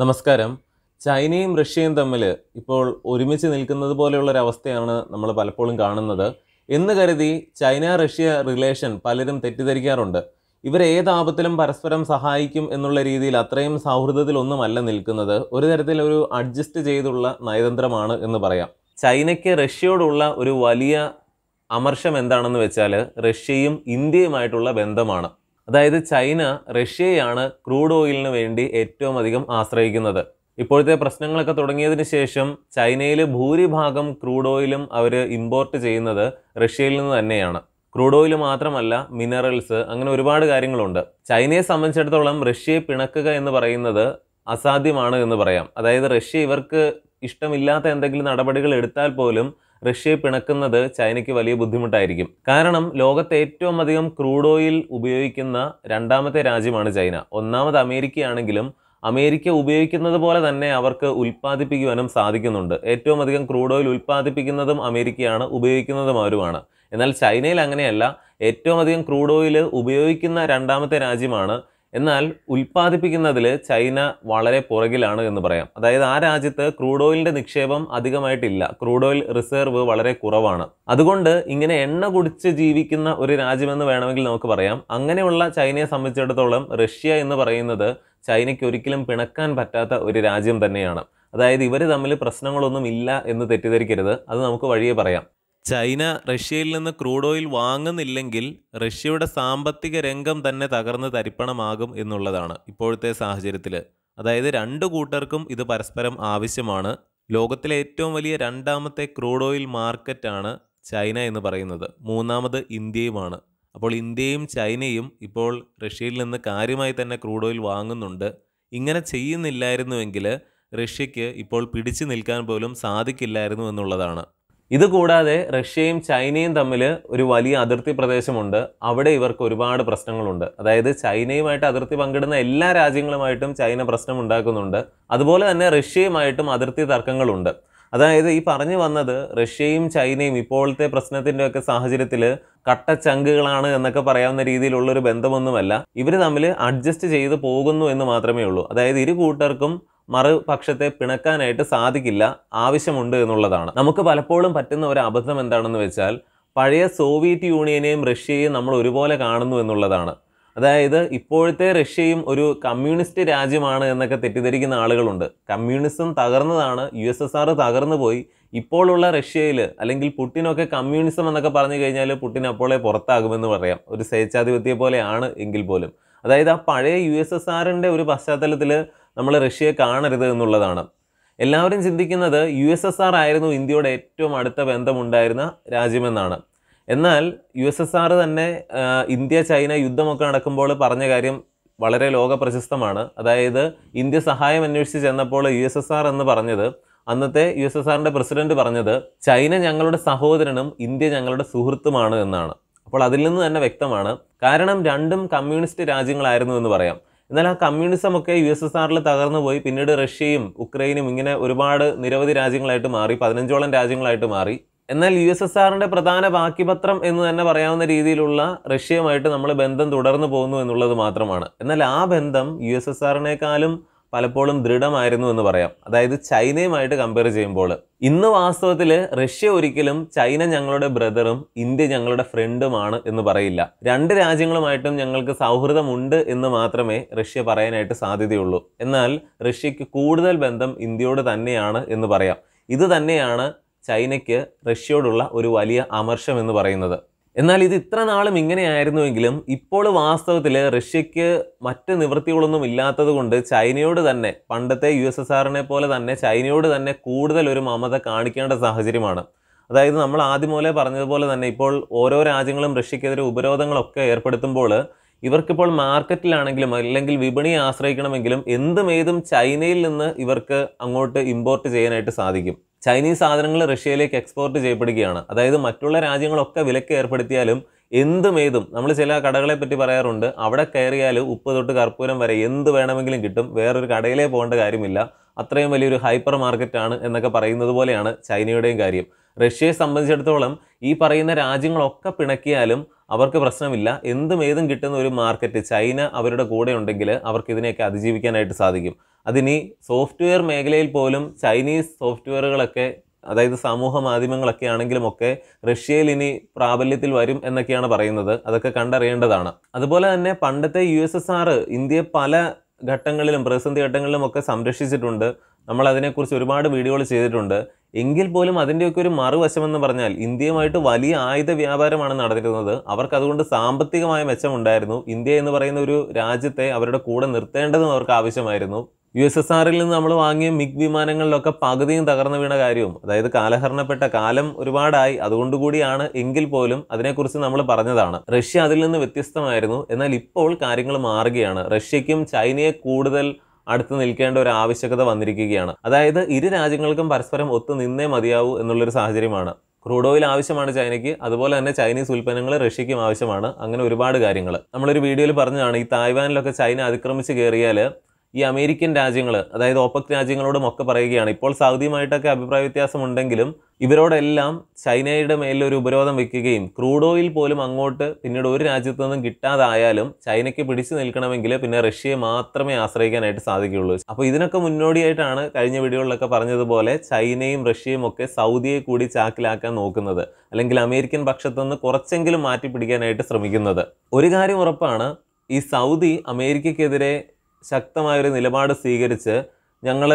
നമസ്കാരം ചൈനയും റഷ്യയും തമ്മിൽ ഇപ്പോൾ ഒരുമിച്ച് നിൽക്കുന്നത് പോലെയുള്ള ഒരു അവസ്ഥയാണ് നമ്മൾ പലപ്പോഴും കാണുന്നത് എന്ന് കരുതി ചൈന റഷ്യ റിലേഷൻ പലരും തെറ്റിദ്ധരിക്കാറുണ്ട് ഇവരേത് ഏത് ആപത്തിലും പരസ്പരം സഹായിക്കും എന്നുള്ള രീതിയിൽ അത്രയും സൗഹൃദത്തിലൊന്നുമല്ല നിൽക്കുന്നത് ഒരു തരത്തിൽ ഒരു അഡ്ജസ്റ്റ് ചെയ്തുള്ള നയതന്ത്രമാണ് എന്ന് പറയാം ചൈനയ്ക്ക് റഷ്യയോടുള്ള ഒരു വലിയ അമർഷം എന്താണെന്ന് വെച്ചാൽ റഷ്യയും ഇന്ത്യയുമായിട്ടുള്ള ബന്ധമാണ് അതായത് ചൈന റഷ്യയാണ് ക്രൂഡ് ഓയിലിന് വേണ്ടി ഏറ്റവും അധികം ആശ്രയിക്കുന്നത് ഇപ്പോഴത്തെ പ്രശ്നങ്ങളൊക്കെ തുടങ്ങിയതിന് ശേഷം ചൈനയിൽ ഭൂരിഭാഗം ക്രൂഡ് ഓയിലും അവർ ഇമ്പോർട്ട് ചെയ്യുന്നത് റഷ്യയിൽ നിന്ന് തന്നെയാണ് ക്രൂഡ് ഓയിൽ മാത്രമല്ല മിനറൽസ് അങ്ങനെ ഒരുപാട് കാര്യങ്ങളുണ്ട് ചൈനയെ സംബന്ധിച്ചിടത്തോളം റഷ്യയെ പിണക്കുക എന്ന് പറയുന്നത് അസാധ്യമാണ് എന്ന് പറയാം അതായത് റഷ്യ ഇവർക്ക് ഇഷ്ടമില്ലാത്ത എന്തെങ്കിലും നടപടികൾ എടുത്താൽ പോലും റഷ്യയെ പിണക്കുന്നത് ചൈനയ്ക്ക് വലിയ ബുദ്ധിമുട്ടായിരിക്കും കാരണം ലോകത്തെ ഏറ്റവും അധികം ക്രൂഡ് ഓയിൽ ഉപയോഗിക്കുന്ന രണ്ടാമത്തെ രാജ്യമാണ് ചൈന ഒന്നാമത് അമേരിക്കയാണെങ്കിലും അമേരിക്ക ഉപയോഗിക്കുന്നത് പോലെ തന്നെ അവർക്ക് ഉൽപ്പാദിപ്പിക്കുവാനും സാധിക്കുന്നുണ്ട് ഏറ്റവും അധികം ക്രൂഡ് ഓയിൽ ഉൽപ്പാദിപ്പിക്കുന്നതും അമേരിക്കയാണ് ഉപയോഗിക്കുന്നതും അവരുമാണ് എന്നാൽ ചൈനയിൽ അങ്ങനെയല്ല ഏറ്റവും അധികം ക്രൂഡ് ഓയിൽ ഉപയോഗിക്കുന്ന രണ്ടാമത്തെ രാജ്യമാണ് എന്നാൽ ഉൽപ്പാദിപ്പിക്കുന്നതിൽ ചൈന വളരെ പുറകിലാണ് എന്ന് പറയാം അതായത് ആ രാജ്യത്ത് ക്രൂഡ് ഓയിലിൻ്റെ നിക്ഷേപം അധികമായിട്ടില്ല ക്രൂഡ് ഓയിൽ റിസർവ് വളരെ കുറവാണ് അതുകൊണ്ട് ഇങ്ങനെ എണ്ണ കുടിച്ച് ജീവിക്കുന്ന ഒരു രാജ്യമെന്ന് വേണമെങ്കിൽ നമുക്ക് പറയാം അങ്ങനെയുള്ള ചൈനയെ സംബന്ധിച്ചിടത്തോളം റഷ്യ എന്ന് പറയുന്നത് ചൈനയ്ക്ക് ഒരിക്കലും പിണക്കാൻ പറ്റാത്ത ഒരു രാജ്യം തന്നെയാണ് അതായത് ഇവർ തമ്മിൽ പ്രശ്നങ്ങളൊന്നും ഇല്ല എന്ന് തെറ്റിദ്ധരിക്കരുത് അത് നമുക്ക് വഴിയെ പറയാം ചൈന റഷ്യയിൽ നിന്ന് ക്രൂഡ് ഓയിൽ വാങ്ങുന്നില്ലെങ്കിൽ റഷ്യയുടെ സാമ്പത്തിക രംഗം തന്നെ തകർന്ന് തരിപ്പണമാകും എന്നുള്ളതാണ് ഇപ്പോഴത്തെ സാഹചര്യത്തിൽ അതായത് രണ്ട് കൂട്ടർക്കും ഇത് പരസ്പരം ആവശ്യമാണ് ലോകത്തിലെ ഏറ്റവും വലിയ രണ്ടാമത്തെ ക്രൂഡ് ഓയിൽ മാർക്കറ്റാണ് ചൈന എന്ന് പറയുന്നത് മൂന്നാമത് ഇന്ത്യയുമാണ് അപ്പോൾ ഇന്ത്യയും ചൈനയും ഇപ്പോൾ റഷ്യയിൽ നിന്ന് കാര്യമായി തന്നെ ക്രൂഡ് ഓയിൽ വാങ്ങുന്നുണ്ട് ഇങ്ങനെ ചെയ്യുന്നില്ലായിരുന്നുവെങ്കിൽ റഷ്യയ്ക്ക് ഇപ്പോൾ പിടിച്ചു നിൽക്കാൻ പോലും സാധിക്കില്ലായിരുന്നു എന്നുള്ളതാണ് ഇതുകൂടാതെ റഷ്യയും ചൈനയും തമ്മിൽ ഒരു വലിയ അതിർത്തി പ്രദേശമുണ്ട് അവിടെ ഇവർക്ക് ഒരുപാട് പ്രശ്നങ്ങളുണ്ട് അതായത് ചൈനയുമായിട്ട് അതിർത്തി പങ്കിടുന്ന എല്ലാ രാജ്യങ്ങളുമായിട്ടും ചൈന പ്രശ്നം ഉണ്ടാക്കുന്നുണ്ട് അതുപോലെ തന്നെ റഷ്യയുമായിട്ടും അതിർത്തി തർക്കങ്ങളുണ്ട് അതായത് ഈ പറഞ്ഞു വന്നത് റഷ്യയും ചൈനയും ഇപ്പോഴത്തെ പ്രശ്നത്തിൻ്റെയൊക്കെ സാഹചര്യത്തിൽ കട്ടച്ചങ്കുകളാണ് എന്നൊക്കെ പറയാവുന്ന രീതിയിലുള്ളൊരു ബന്ധമൊന്നുമല്ല ഇവർ തമ്മിൽ അഡ്ജസ്റ്റ് ചെയ്ത് പോകുന്നു എന്ന് മാത്രമേ ഉള്ളൂ അതായത് ഇരു കൂട്ടർക്കും മറുപക്ഷത്തെ പിണക്കാനായിട്ട് സാധിക്കില്ല ആവശ്യമുണ്ട് എന്നുള്ളതാണ് നമുക്ക് പലപ്പോഴും പറ്റുന്ന ഒരു അബദ്ധം എന്താണെന്ന് വെച്ചാൽ പഴയ സോവിയറ്റ് യൂണിയനെയും റഷ്യയെയും നമ്മൾ ഒരുപോലെ കാണുന്നു എന്നുള്ളതാണ് അതായത് ഇപ്പോഴത്തെ റഷ്യയും ഒരു കമ്മ്യൂണിസ്റ്റ് രാജ്യമാണ് എന്നൊക്കെ തെറ്റിദ്ധരിക്കുന്ന ആളുകളുണ്ട് കമ്മ്യൂണിസം തകർന്നതാണ് യു എസ് എസ് ആർ തകർന്നു പോയി ഇപ്പോഴുള്ള റഷ്യയിൽ അല്ലെങ്കിൽ പുട്ടിനൊക്കെ കമ്മ്യൂണിസം എന്നൊക്കെ പറഞ്ഞു കഴിഞ്ഞാൽ പുട്ടിൻ അപ്പോളെ പുറത്താകുമെന്ന് പറയാം ഒരു സ്വേച്ഛാധിപത്യ പോലെയാണ് എങ്കിൽ പോലും അതായത് ആ പഴയ യു എസ് എസ് ആറിൻ്റെ ഒരു പശ്ചാത്തലത്തിൽ നമ്മൾ റഷ്യയെ കാണരുത് എന്നുള്ളതാണ് എല്ലാവരും ചിന്തിക്കുന്നത് യു എസ് എസ് ആർ ആയിരുന്നു ഇന്ത്യയുടെ ഏറ്റവും അടുത്ത ബന്ധമുണ്ടായിരുന്ന രാജ്യമെന്നാണ് എന്നാൽ യു എസ് എസ് ആർ തന്നെ ഇന്ത്യ ചൈന യുദ്ധമൊക്കെ നടക്കുമ്പോൾ പറഞ്ഞ കാര്യം വളരെ ലോക പ്രശസ്തമാണ് അതായത് ഇന്ത്യ സഹായം അന്വേഷിച്ച് ചെന്നപ്പോൾ യു എസ് എസ് ആർ എന്ന് പറഞ്ഞത് അന്നത്തെ യു എസ് എസ് ആറിൻ്റെ പ്രസിഡന്റ് പറഞ്ഞത് ചൈന ഞങ്ങളുടെ സഹോദരനും ഇന്ത്യ ഞങ്ങളുടെ സുഹൃത്തുമാണ് എന്നാണ് അപ്പോൾ അതിൽ നിന്ന് തന്നെ വ്യക്തമാണ് കാരണം രണ്ടും കമ്മ്യൂണിസ്റ്റ് രാജ്യങ്ങളായിരുന്നു എന്ന് പറയാം എന്നാൽ ആ കമ്മ്യൂണിസം ഒക്കെ യു എസ് എസ് ആറിൽ തകർന്നു പോയി പിന്നീട് റഷ്യയും ഉക്രൈനും ഇങ്ങനെ ഒരുപാട് നിരവധി രാജ്യങ്ങളായിട്ട് മാറി പതിനഞ്ചോളം രാജ്യങ്ങളായിട്ട് മാറി എന്നാൽ യു എസ് എസ് ആറിൻ്റെ പ്രധാന ബാക്കിപത്രം എന്ന് തന്നെ പറയാവുന്ന രീതിയിലുള്ള റഷ്യയുമായിട്ട് നമ്മൾ ബന്ധം തുടർന്നു പോകുന്നു എന്നുള്ളത് മാത്രമാണ് എന്നാൽ ആ ബന്ധം യു എസ് എസ് ആറിനേക്കാളും പലപ്പോഴും ദൃഢമായിരുന്നു എന്ന് പറയാം അതായത് ചൈനയുമായിട്ട് കമ്പയർ ചെയ്യുമ്പോൾ ഇന്ന് വാസ്തവത്തിൽ റഷ്യ ഒരിക്കലും ചൈന ഞങ്ങളുടെ ബ്രദറും ഇന്ത്യ ഞങ്ങളുടെ ഫ്രണ്ടുമാണ് എന്ന് പറയില്ല രണ്ട് രാജ്യങ്ങളുമായിട്ടും ഞങ്ങൾക്ക് സൗഹൃദമുണ്ട് എന്ന് മാത്രമേ റഷ്യ പറയാനായിട്ട് സാധ്യതയുള്ളൂ എന്നാൽ റഷ്യക്ക് കൂടുതൽ ബന്ധം ഇന്ത്യയോട് തന്നെയാണ് എന്ന് പറയാം ഇത് തന്നെയാണ് ചൈനയ്ക്ക് റഷ്യയോടുള്ള ഒരു വലിയ അമർഷം എന്ന് പറയുന്നത് എന്നാൽ ഇത് ഇത്ര നാളും ഇങ്ങനെയായിരുന്നുവെങ്കിലും ഇപ്പോൾ വാസ്തവത്തിൽ റഷ്യയ്ക്ക് മറ്റ് നിവൃത്തികളൊന്നും ഇല്ലാത്തത് കൊണ്ട് ചൈനയോട് തന്നെ പണ്ടത്തെ യു എസ് എസ് ആറിനെ പോലെ തന്നെ ചൈനയോട് തന്നെ കൂടുതൽ ഒരു മമത കാണിക്കേണ്ട സാഹചര്യമാണ് അതായത് നമ്മൾ ആദ്യം മുതലേ പറഞ്ഞതുപോലെ തന്നെ ഇപ്പോൾ ഓരോ രാജ്യങ്ങളും റഷ്യക്കെതിരെ ഉപരോധങ്ങളൊക്കെ ഏർപ്പെടുത്തുമ്പോൾ ഇവർക്കിപ്പോൾ മാർക്കറ്റിലാണെങ്കിലും അല്ലെങ്കിൽ വിപണിയെ ആശ്രയിക്കണമെങ്കിലും എന്തും ഏതും ചൈനയിൽ നിന്ന് ഇവർക്ക് അങ്ങോട്ട് ഇമ്പോർട്ട് ചെയ്യാനായിട്ട് സാധിക്കും ചൈനീസ് സാധനങ്ങൾ റഷ്യയിലേക്ക് എക്സ്പോർട്ട് ചെയ്യപ്പെടുകയാണ് അതായത് മറ്റുള്ള രാജ്യങ്ങളൊക്കെ വിലക്ക് ഏർപ്പെടുത്തിയാലും എന്തും ഏതും നമ്മൾ ചില കടകളെ പറ്റി പറയാറുണ്ട് അവിടെ കയറിയാൽ ഉപ്പ് തൊട്ട് കർപ്പൂരം വരെ എന്ത് വേണമെങ്കിലും കിട്ടും വേറൊരു കടയിലേ പോകേണ്ട കാര്യമില്ല അത്രയും വലിയൊരു ഹൈപ്പർ മാർക്കറ്റാണ് എന്നൊക്കെ പറയുന്നത് പോലെയാണ് ചൈനയുടെയും കാര്യം റഷ്യയെ സംബന്ധിച്ചിടത്തോളം ഈ പറയുന്ന രാജ്യങ്ങളൊക്കെ പിണക്കിയാലും അവർക്ക് പ്രശ്നമില്ല എന്തും ഏതും കിട്ടുന്ന ഒരു മാർക്കറ്റ് ചൈന അവരുടെ കൂടെ ഉണ്ടെങ്കിൽ അവർക്ക് ഇതിനെയൊക്കെ അതിജീവിക്കാനായിട്ട് സാധിക്കും അതിനി സോഫ്റ്റ്വെയർ മേഖലയിൽ പോലും ചൈനീസ് സോഫ്റ്റ്വെയറുകളൊക്കെ അതായത് സമൂഹ മാധ്യമങ്ങളൊക്കെ ആണെങ്കിലും ഒക്കെ റഷ്യയിൽ ഇനി പ്രാബല്യത്തിൽ വരും എന്നൊക്കെയാണ് പറയുന്നത് അതൊക്കെ കണ്ടറിയേണ്ടതാണ് അതുപോലെ തന്നെ പണ്ടത്തെ യു എസ് എസ് ആർ ഇന്ത്യയെ പല ഘട്ടങ്ങളിലും പ്രതിസന്ധി ഘട്ടങ്ങളിലും ഒക്കെ സംരക്ഷിച്ചിട്ടുണ്ട് നമ്മൾ അതിനെക്കുറിച്ച് ഒരുപാട് വീഡിയോകൾ ചെയ്തിട്ടുണ്ട് എങ്കിൽ പോലും അതിൻ്റെയൊക്കെ ഒരു മറുവശമെന്ന് പറഞ്ഞാൽ ഇന്ത്യയുമായിട്ട് വലിയ ആയുധ വ്യാപാരമാണ് നടന്നിരുന്നത് അവർക്ക് അതുകൊണ്ട് സാമ്പത്തികമായ മെച്ചമുണ്ടായിരുന്നു ഇന്ത്യ എന്ന് പറയുന്ന ഒരു രാജ്യത്തെ അവരുടെ കൂടെ നിർത്തേണ്ടതും അവർക്ക് ആവശ്യമായിരുന്നു യു എസ് എസ് ആറിൽ നിന്ന് നമ്മൾ വാങ്ങിയ മിഗ് വിമാനങ്ങളിലൊക്കെ പകുതിയും തകർന്നു വീണ കാര്യവും അതായത് കാലഹരണപ്പെട്ട കാലം ഒരുപാടായി അതുകൊണ്ടുകൂടിയാണ് എങ്കിൽ പോലും അതിനെക്കുറിച്ച് നമ്മൾ പറഞ്ഞതാണ് റഷ്യ അതിൽ നിന്ന് വ്യത്യസ്തമായിരുന്നു എന്നാൽ ഇപ്പോൾ കാര്യങ്ങൾ മാറുകയാണ് റഷ്യയ്ക്കും ചൈനയെ കൂടുതൽ അടുത്ത് നിൽക്കേണ്ട ഒരു ആവശ്യകത വന്നിരിക്കുകയാണ് അതായത് ഇരു രാജ്യങ്ങൾക്കും പരസ്പരം ഒത്തു നിന്നേ മതിയാവൂ എന്നുള്ളൊരു സാഹചര്യമാണ് ക്രൂഡ് ഓയിൽ ആവശ്യമാണ് ചൈനയ്ക്ക് അതുപോലെ തന്നെ ചൈനീസ് ഉൽപ്പന്നങ്ങൾ റഷ്യയ്ക്കും ആവശ്യമാണ് അങ്ങനെ ഒരുപാട് കാര്യങ്ങൾ നമ്മളൊരു വീഡിയോയിൽ പറഞ്ഞതാണ് ഈ തായ്വാനിലൊക്കെ ചൈന അതിക്രമിച്ച് കയറിയാൽ ഈ അമേരിക്കൻ രാജ്യങ്ങൾ അതായത് ഓപ്പക് രാജ്യങ്ങളോടും ഒക്കെ പറയുകയാണ് ഇപ്പോൾ സൗദിയുമായിട്ടൊക്കെ അഭിപ്രായ വ്യത്യാസമുണ്ടെങ്കിലും ഇവരോടെല്ലാം ചൈനയുടെ മേലൊരു ഉപരോധം വെക്കുകയും ക്രൂഡ് ഓയിൽ പോലും അങ്ങോട്ട് പിന്നീട് ഒരു രാജ്യത്തു നിന്നും കിട്ടാതായാലും ചൈനയ്ക്ക് പിടിച്ചു നിൽക്കണമെങ്കിൽ പിന്നെ റഷ്യയെ മാത്രമേ ആശ്രയിക്കാനായിട്ട് സാധിക്കുകയുള്ളൂ അപ്പോൾ ഇതിനൊക്കെ മുന്നോടിയായിട്ടാണ് കഴിഞ്ഞ വീഡിയോകളിലൊക്കെ പറഞ്ഞതുപോലെ ചൈനയും റഷ്യയും ഒക്കെ സൗദിയെ കൂടി ചാക്കിലാക്കാൻ നോക്കുന്നത് അല്ലെങ്കിൽ അമേരിക്കൻ പക്ഷത്തു നിന്ന് കുറച്ചെങ്കിലും മാറ്റി പിടിക്കാനായിട്ട് ശ്രമിക്കുന്നത് ഒരു കാര്യം ഉറപ്പാണ് ഈ സൗദി അമേരിക്കക്കെതിരെ ശക്തമായൊരു നിലപാട് സ്വീകരിച്ച് ഞങ്ങൾ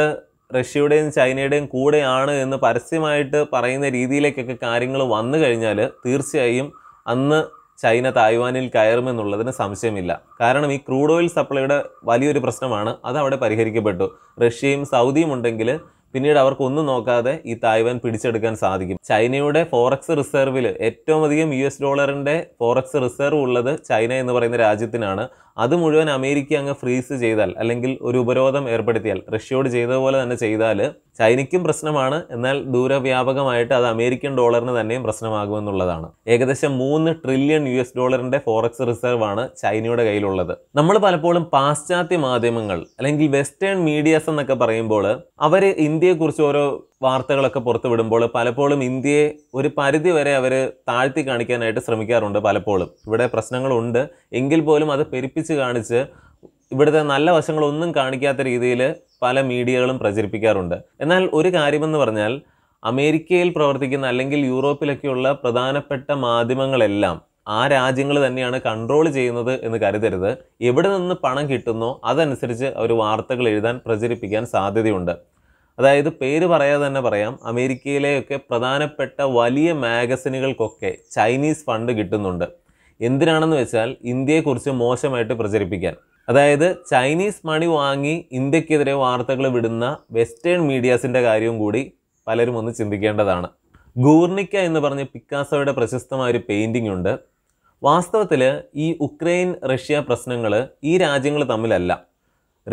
റഷ്യയുടെയും ചൈനയുടെയും കൂടെയാണ് എന്ന് പരസ്യമായിട്ട് പറയുന്ന രീതിയിലേക്കൊക്കെ കാര്യങ്ങൾ വന്നു കഴിഞ്ഞാൽ തീർച്ചയായും അന്ന് ചൈന തായ്വാനിൽ കയറുമെന്നുള്ളതിന് സംശയമില്ല കാരണം ഈ ക്രൂഡ് ഓയിൽ സപ്ലൈയുടെ വലിയൊരു പ്രശ്നമാണ് അത് അവിടെ പരിഹരിക്കപ്പെട്ടു റഷ്യയും സൗദിയും ഉണ്ടെങ്കിൽ പിന്നീട് അവർക്കൊന്നും നോക്കാതെ ഈ തായ്വാൻ പിടിച്ചെടുക്കാൻ സാധിക്കും ചൈനയുടെ ഫോറക്സ് റിസർവിൽ ഏറ്റവും അധികം യു എസ് ഡോളറിൻ്റെ ഫോറക്സ് റിസർവ് ഉള്ളത് ചൈന എന്ന് പറയുന്ന രാജ്യത്തിനാണ് അത് മുഴുവൻ അമേരിക്ക അങ്ങ് ഫ്രീസ് ചെയ്താൽ അല്ലെങ്കിൽ ഒരു ഉപരോധം ഏർപ്പെടുത്തിയാൽ റഷ്യയോട് ചെയ്തതുപോലെ തന്നെ ചെയ്താൽ ചൈനയ്ക്കും പ്രശ്നമാണ് എന്നാൽ ദൂരവ്യാപകമായിട്ട് അത് അമേരിക്കൻ ഡോളറിന് തന്നെയും പ്രശ്നമാകുമെന്നുള്ളതാണ് ഏകദേശം മൂന്ന് ട്രില്യൺ യു എസ് ഡോളറിന്റെ ഫോറക്സ് റിസർവ് ആണ് ചൈനയുടെ കയ്യിലുള്ളത് നമ്മൾ പലപ്പോഴും പാശ്ചാത്യ മാധ്യമങ്ങൾ അല്ലെങ്കിൽ വെസ്റ്റേൺ മീഡിയാസ് എന്നൊക്കെ പറയുമ്പോൾ അവർ ഇന്ത്യയെക്കുറിച്ച് ഓരോ വാർത്തകളൊക്കെ പുറത്തു വിടുമ്പോൾ പലപ്പോഴും ഇന്ത്യയെ ഒരു പരിധി വരെ അവർ താഴ്ത്തി കാണിക്കാനായിട്ട് ശ്രമിക്കാറുണ്ട് പലപ്പോഴും ഇവിടെ പ്രശ്നങ്ങളുണ്ട് എങ്കിൽ പോലും അത് പെരുപ്പിച്ച് കാണിച്ച് ഇവിടുത്തെ നല്ല വശങ്ങളൊന്നും കാണിക്കാത്ത രീതിയിൽ പല മീഡിയകളും പ്രചരിപ്പിക്കാറുണ്ട് എന്നാൽ ഒരു കാര്യമെന്ന് പറഞ്ഞാൽ അമേരിക്കയിൽ പ്രവർത്തിക്കുന്ന അല്ലെങ്കിൽ യൂറോപ്പിലൊക്കെയുള്ള പ്രധാനപ്പെട്ട മാധ്യമങ്ങളെല്ലാം ആ രാജ്യങ്ങൾ തന്നെയാണ് കൺട്രോൾ ചെയ്യുന്നത് എന്ന് കരുതരുത് എവിടെ നിന്ന് പണം കിട്ടുന്നോ അതനുസരിച്ച് അവർ വാർത്തകൾ എഴുതാൻ പ്രചരിപ്പിക്കാൻ സാധ്യതയുണ്ട് അതായത് പേര് പറയാതെ തന്നെ പറയാം അമേരിക്കയിലെയൊക്കെ പ്രധാനപ്പെട്ട വലിയ മാഗസിനുകൾക്കൊക്കെ ചൈനീസ് ഫണ്ട് കിട്ടുന്നുണ്ട് എന്തിനാണെന്ന് വെച്ചാൽ ഇന്ത്യയെക്കുറിച്ച് മോശമായിട്ട് പ്രചരിപ്പിക്കാൻ അതായത് ചൈനീസ് മണി വാങ്ങി ഇന്ത്യക്കെതിരെ വാർത്തകൾ വിടുന്ന വെസ്റ്റേൺ മീഡിയാസിൻ്റെ കാര്യവും കൂടി പലരും ഒന്ന് ചിന്തിക്കേണ്ടതാണ് ഗൂർണിക്ക എന്ന് പറഞ്ഞ പിക്കാസോയുടെ പ്രശസ്തമായ ഒരു പെയിൻറ്റിംഗ് ഉണ്ട് വാസ്തവത്തിൽ ഈ ഉക്രൈൻ റഷ്യ പ്രശ്നങ്ങൾ ഈ രാജ്യങ്ങൾ തമ്മിലല്ല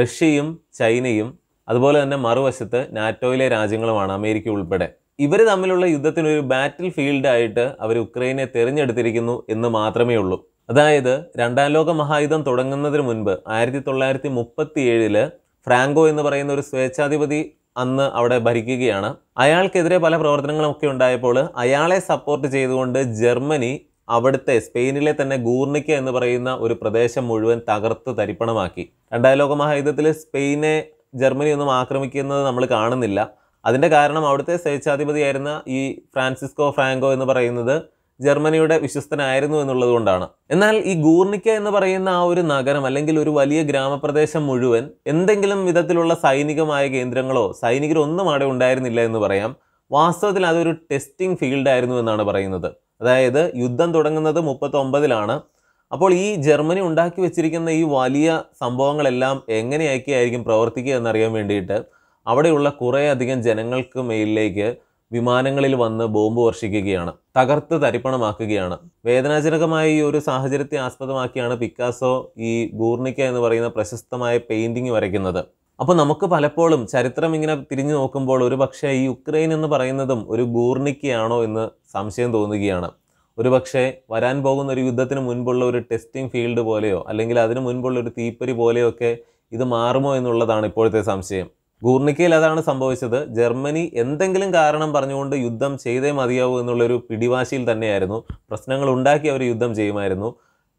റഷ്യയും ചൈനയും അതുപോലെ തന്നെ മറുവശത്ത് നാറ്റോയിലെ രാജ്യങ്ങളുമാണ് അമേരിക്ക ഉൾപ്പെടെ ഇവർ തമ്മിലുള്ള യുദ്ധത്തിനൊരു ബാറ്റിൽ ഫീൽഡായിട്ട് അവർ ഉക്രൈനെ തിരഞ്ഞെടുത്തിരിക്കുന്നു എന്ന് മാത്രമേ ഉള്ളൂ അതായത് രണ്ടാം ലോക മഹായുദ്ധം തുടങ്ങുന്നതിന് മുൻപ് ആയിരത്തി തൊള്ളായിരത്തി മുപ്പത്തി ഏഴില് ഫ്രാങ്കോ എന്ന് പറയുന്ന ഒരു സ്വേച്ഛാധിപതി അന്ന് അവിടെ ഭരിക്കുകയാണ് അയാൾക്കെതിരെ പല പ്രവർത്തനങ്ങളൊക്കെ ഉണ്ടായപ്പോൾ അയാളെ സപ്പോർട്ട് ചെയ്തുകൊണ്ട് ജർമ്മനി അവിടുത്തെ സ്പെയിനിലെ തന്നെ ഗൂർണിക്ക എന്ന് പറയുന്ന ഒരു പ്രദേശം മുഴുവൻ തകർത്ത് തരിപ്പണമാക്കി രണ്ടാം ലോക മഹായുദ്ധത്തിൽ സ്പെയിനെ ജർമ്മനി ഒന്നും ആക്രമിക്കുന്നത് നമ്മൾ കാണുന്നില്ല അതിൻ്റെ കാരണം അവിടുത്തെ സ്വേച്ഛാധിപതിയായിരുന്ന ഈ ഫ്രാൻസിസ്കോ ഫ്രാങ്കോ എന്ന് പറയുന്നത് ജർമ്മനിയുടെ വിശ്വസ്തനായിരുന്നു എന്നുള്ളത് കൊണ്ടാണ് എന്നാൽ ഈ ഗൂർണിക്ക എന്ന് പറയുന്ന ആ ഒരു നഗരം അല്ലെങ്കിൽ ഒരു വലിയ ഗ്രാമപ്രദേശം മുഴുവൻ എന്തെങ്കിലും വിധത്തിലുള്ള സൈനികമായ കേന്ദ്രങ്ങളോ സൈനികരൊന്നും അവിടെ ഉണ്ടായിരുന്നില്ല എന്ന് പറയാം വാസ്തവത്തിൽ അതൊരു ടെസ്റ്റിംഗ് ഫീൽഡായിരുന്നു എന്നാണ് പറയുന്നത് അതായത് യുദ്ധം തുടങ്ങുന്നത് മുപ്പത്തൊമ്പതിലാണ് അപ്പോൾ ഈ ജർമ്മനി ഉണ്ടാക്കി വെച്ചിരിക്കുന്ന ഈ വലിയ സംഭവങ്ങളെല്ലാം ആയിരിക്കും പ്രവർത്തിക്കുക എന്നറിയാൻ വേണ്ടിയിട്ട് അവിടെയുള്ള കുറേയധികം ജനങ്ങൾക്ക് മേലിലേക്ക് വിമാനങ്ങളിൽ വന്ന് ബോംബ് വർഷിക്കുകയാണ് തകർത്ത് തരിപ്പണമാക്കുകയാണ് വേദനാജനകമായ ഈ ഒരു സാഹചര്യത്തെ ആസ്പദമാക്കിയാണ് പിക്കാസോ ഈ ഗൂർണിക്ക എന്ന് പറയുന്ന പ്രശസ്തമായ പെയിൻറ്റിങ് വരയ്ക്കുന്നത് അപ്പോൾ നമുക്ക് പലപ്പോഴും ചരിത്രം ഇങ്ങനെ തിരിഞ്ഞു നോക്കുമ്പോൾ ഒരു പക്ഷേ ഈ ഉക്രൈൻ എന്ന് പറയുന്നതും ഒരു ഗൂർണിക്കയാണോ എന്ന് സംശയം തോന്നുകയാണ് ഒരുപക്ഷെ വരാൻ പോകുന്ന ഒരു യുദ്ധത്തിന് മുൻപുള്ള ഒരു ടെസ്റ്റിംഗ് ഫീൽഡ് പോലെയോ അല്ലെങ്കിൽ അതിന് മുൻപുള്ള ഒരു തീപ്പരി പോലെയോ ഒക്കെ ഇത് മാറുമോ എന്നുള്ളതാണ് ഇപ്പോഴത്തെ സംശയം ഗൂർണിക്കയിൽ അതാണ് സംഭവിച്ചത് ജർമ്മനി എന്തെങ്കിലും കാരണം പറഞ്ഞുകൊണ്ട് യുദ്ധം ചെയ്തേ മതിയാവൂ എന്നുള്ളൊരു പിടിവാശിയിൽ തന്നെയായിരുന്നു പ്രശ്നങ്ങൾ ഉണ്ടാക്കി അവർ യുദ്ധം ചെയ്യുമായിരുന്നു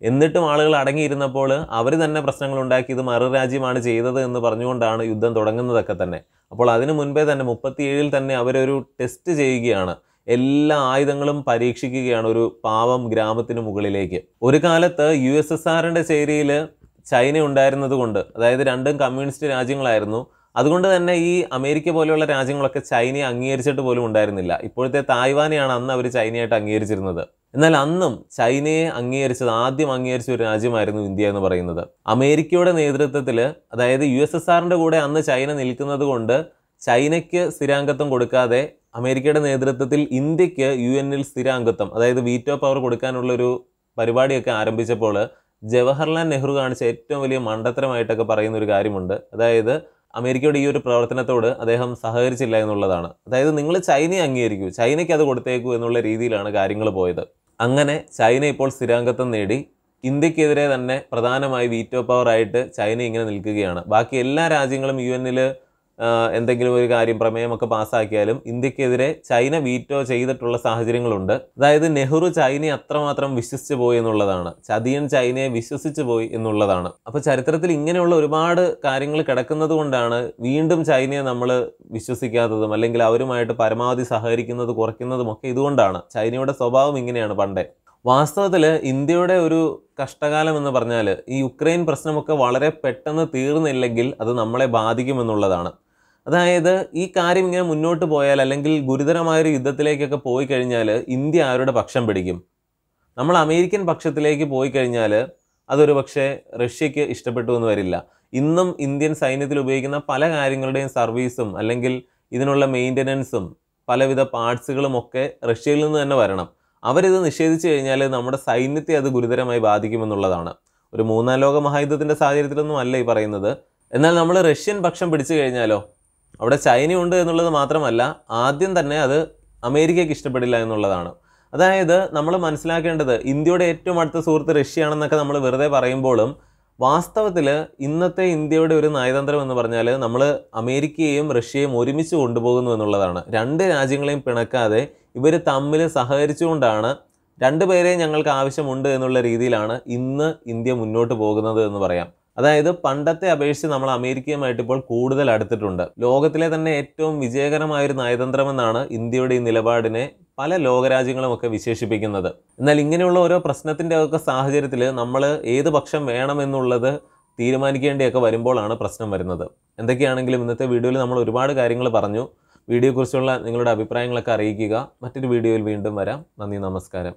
എന്നിട്ടും ആളുകൾ അടങ്ങിയിരുന്നപ്പോൾ അവർ തന്നെ പ്രശ്നങ്ങൾ ഉണ്ടാക്കി ഇത് മറുരാജ്യമാണ് ചെയ്തത് എന്ന് പറഞ്ഞുകൊണ്ടാണ് യുദ്ധം തുടങ്ങുന്നതൊക്കെ തന്നെ അപ്പോൾ അതിനു മുൻപേ തന്നെ മുപ്പത്തിയേഴിൽ തന്നെ അവരൊരു ടെസ്റ്റ് ചെയ്യുകയാണ് എല്ലാ ആയുധങ്ങളും പരീക്ഷിക്കുകയാണ് ഒരു പാവം ഗ്രാമത്തിന് മുകളിലേക്ക് ഒരു കാലത്ത് യു എസ് എസ് ആറിൻ്റെ ചേരിയിൽ ചൈന ഉണ്ടായിരുന്നത് കൊണ്ട് അതായത് രണ്ടും കമ്മ്യൂണിസ്റ്റ് രാജ്യങ്ങളായിരുന്നു അതുകൊണ്ട് തന്നെ ഈ അമേരിക്ക പോലെയുള്ള രാജ്യങ്ങളൊക്കെ ചൈനയെ അംഗീകരിച്ചിട്ട് പോലും ഉണ്ടായിരുന്നില്ല ഇപ്പോഴത്തെ തായ്വാനെയാണ് അന്ന് അവർ ചൈനയായിട്ട് അംഗീകരിച്ചിരുന്നത് എന്നാൽ അന്നും ചൈനയെ അംഗീകരിച്ചത് ആദ്യം അംഗീകരിച്ച ഒരു രാജ്യമായിരുന്നു ഇന്ത്യ എന്ന് പറയുന്നത് അമേരിക്കയുടെ നേതൃത്വത്തിൽ അതായത് യു എസ് എസ് ആറിൻ്റെ കൂടെ അന്ന് ചൈന നിൽക്കുന്നത് കൊണ്ട് ചൈനയ്ക്ക് സ്ഥിരാംഗത്വം കൊടുക്കാതെ അമേരിക്കയുടെ നേതൃത്വത്തിൽ ഇന്ത്യക്ക് യു എന്നിൽ സ്ഥിരാംഗത്വം അതായത് വീറ്റോ പവർ കൊടുക്കാനുള്ളൊരു പരിപാടിയൊക്കെ ആരംഭിച്ചപ്പോൾ ജവഹർലാൽ നെഹ്റു കാണിച്ച ഏറ്റവും വലിയ മണ്ടത്തരമായിട്ടൊക്കെ പറയുന്ന ഒരു കാര്യമുണ്ട് അതായത് അമേരിക്കയുടെ ഈ ഒരു പ്രവർത്തനത്തോട് അദ്ദേഹം സഹകരിച്ചില്ല എന്നുള്ളതാണ് അതായത് നിങ്ങൾ ചൈനയെ അംഗീകരിക്കൂ ചൈനയ്ക്ക് അത് കൊടുത്തേക്കൂ എന്നുള്ള രീതിയിലാണ് കാര്യങ്ങൾ പോയത് അങ്ങനെ ചൈന ഇപ്പോൾ സ്ഥിരാംഗത്വം നേടി ഇന്ത്യക്കെതിരെ തന്നെ പ്രധാനമായി വീറ്റോ പവറായിട്ട് ചൈന ഇങ്ങനെ നിൽക്കുകയാണ് ബാക്കി എല്ലാ രാജ്യങ്ങളും യു എന്നിൽ എന്തെങ്കിലും ഒരു കാര്യം പ്രമേയമൊക്കെ പാസ്സാക്കിയാലും ഇന്ത്യക്കെതിരെ ചൈന വീറ്റോ ചെയ്തിട്ടുള്ള സാഹചര്യങ്ങളുണ്ട് അതായത് നെഹ്റു ചൈനയെ അത്രമാത്രം വിശ്വസിച്ചു പോയി എന്നുള്ളതാണ് ചതിയൻ ചൈനയെ വിശ്വസിച്ചു പോയി എന്നുള്ളതാണ് അപ്പോൾ ചരിത്രത്തിൽ ഇങ്ങനെയുള്ള ഒരുപാട് കാര്യങ്ങൾ കിടക്കുന്നത് കൊണ്ടാണ് വീണ്ടും ചൈനയെ നമ്മൾ വിശ്വസിക്കാത്തതും അല്ലെങ്കിൽ അവരുമായിട്ട് പരമാവധി സഹകരിക്കുന്നത് ഒക്കെ ഇതുകൊണ്ടാണ് ചൈനയുടെ സ്വഭാവം ഇങ്ങനെയാണ് പണ്ടേ വാസ്തവത്തിൽ ഇന്ത്യയുടെ ഒരു കഷ്ടകാലം എന്ന് പറഞ്ഞാൽ ഈ യുക്രൈൻ പ്രശ്നമൊക്കെ വളരെ പെട്ടെന്ന് തീർന്നില്ലെങ്കിൽ അത് നമ്മളെ ബാധിക്കുമെന്നുള്ളതാണ് അതായത് ഈ കാര്യം ഇങ്ങനെ മുന്നോട്ട് പോയാൽ അല്ലെങ്കിൽ ഗുരുതരമായൊരു യുദ്ധത്തിലേക്കൊക്കെ പോയി കഴിഞ്ഞാൽ ഇന്ത്യ ആരുടെ പക്ഷം പിടിക്കും നമ്മൾ അമേരിക്കൻ പക്ഷത്തിലേക്ക് പോയി കഴിഞ്ഞാൽ അതൊരു പക്ഷേ റഷ്യക്ക് ഇഷ്ടപ്പെട്ടു എന്ന് വരില്ല ഇന്നും ഇന്ത്യൻ സൈന്യത്തിൽ ഉപയോഗിക്കുന്ന പല കാര്യങ്ങളുടെയും സർവീസും അല്ലെങ്കിൽ ഇതിനുള്ള മെയിൻ്റനൻസും പലവിധ പാർട്സുകളും ഒക്കെ റഷ്യയിൽ നിന്ന് തന്നെ വരണം അവരിത് നിഷേധിച്ചു കഴിഞ്ഞാൽ നമ്മുടെ സൈന്യത്തെ അത് ഗുരുതരമായി ബാധിക്കുമെന്നുള്ളതാണ് ഒരു മൂന്നാം ലോക മഹായുദ്ധത്തിൻ്റെ സാഹചര്യത്തിലൊന്നും അല്ല ഈ പറയുന്നത് എന്നാൽ നമ്മൾ റഷ്യൻ പക്ഷം പിടിച്ചു കഴിഞ്ഞാലോ അവിടെ ചൈനയുണ്ട് എന്നുള്ളത് മാത്രമല്ല ആദ്യം തന്നെ അത് അമേരിക്കയ്ക്ക് ഇഷ്ടപ്പെടില്ല എന്നുള്ളതാണ് അതായത് നമ്മൾ മനസ്സിലാക്കേണ്ടത് ഇന്ത്യയുടെ ഏറ്റവും അടുത്ത സുഹൃത്ത് റഷ്യയാണെന്നൊക്കെ നമ്മൾ വെറുതെ പറയുമ്പോഴും വാസ്തവത്തിൽ ഇന്നത്തെ ഇന്ത്യയുടെ ഒരു നയതന്ത്രം എന്ന് പറഞ്ഞാൽ നമ്മൾ അമേരിക്കയെയും റഷ്യയും ഒരുമിച്ച് കൊണ്ടുപോകുന്നു എന്നുള്ളതാണ് രണ്ട് രാജ്യങ്ങളെയും പിണക്കാതെ ഇവർ തമ്മിൽ സഹകരിച്ചുകൊണ്ടാണ് രണ്ടുപേരെയും ഞങ്ങൾക്ക് ആവശ്യമുണ്ട് എന്നുള്ള രീതിയിലാണ് ഇന്ന് ഇന്ത്യ മുന്നോട്ട് പോകുന്നത് എന്ന് പറയാം അതായത് പണ്ടത്തെ അപേക്ഷിച്ച് നമ്മൾ അമേരിക്കയുമായിട്ട് ഇപ്പോൾ കൂടുതൽ അടുത്തിട്ടുണ്ട് ലോകത്തിലെ തന്നെ ഏറ്റവും വിജയകരമായ ഒരു നയതന്ത്രമെന്നാണ് ഇന്ത്യയുടെ ഈ നിലപാടിനെ പല ലോകരാജ്യങ്ങളുമൊക്കെ വിശേഷിപ്പിക്കുന്നത് എന്നാൽ ഇങ്ങനെയുള്ള ഓരോ പ്രശ്നത്തിൻ്റെ ഒക്കെ സാഹചര്യത്തിൽ നമ്മൾ ഏത് പക്ഷം വേണമെന്നുള്ളത് തീരുമാനിക്കേണ്ടിയൊക്കെ വരുമ്പോഴാണ് പ്രശ്നം വരുന്നത് എന്തൊക്കെയാണെങ്കിലും ഇന്നത്തെ വീഡിയോയിൽ നമ്മൾ ഒരുപാട് കാര്യങ്ങൾ പറഞ്ഞു വീഡിയോയെക്കുറിച്ചുള്ള നിങ്ങളുടെ അഭിപ്രായങ്ങളൊക്കെ അറിയിക്കുക മറ്റൊരു വീഡിയോയിൽ വീണ്ടും വരാം നന്ദി നമസ്കാരം